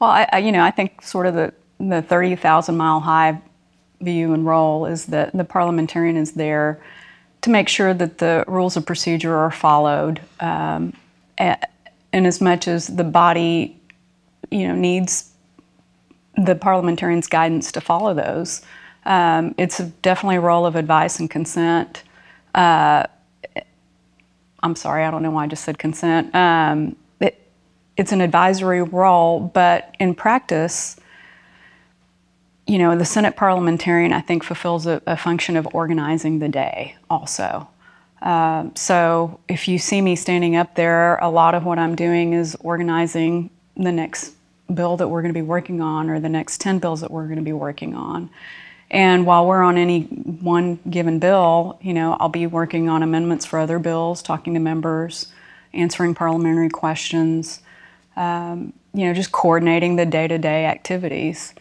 Well, I, I, you know, I think sort of the, the 30,000 mile high view and role is that the parliamentarian is there to make sure that the rules of procedure are followed. Um, in as much as the body, you know, needs the parliamentarian's guidance to follow those, um, it's definitely a role of advice and consent. Uh, I'm sorry, I don't know why I just said consent. Um, it's an advisory role, but in practice, you know, the Senate parliamentarian, I think, fulfills a, a function of organizing the day also. Uh, so if you see me standing up there, a lot of what I'm doing is organizing the next bill that we're going to be working on or the next 10 bills that we're going to be working on. And while we're on any one given bill, you know, I'll be working on amendments for other bills, talking to members, answering parliamentary questions um, you know, just coordinating the day to day activities.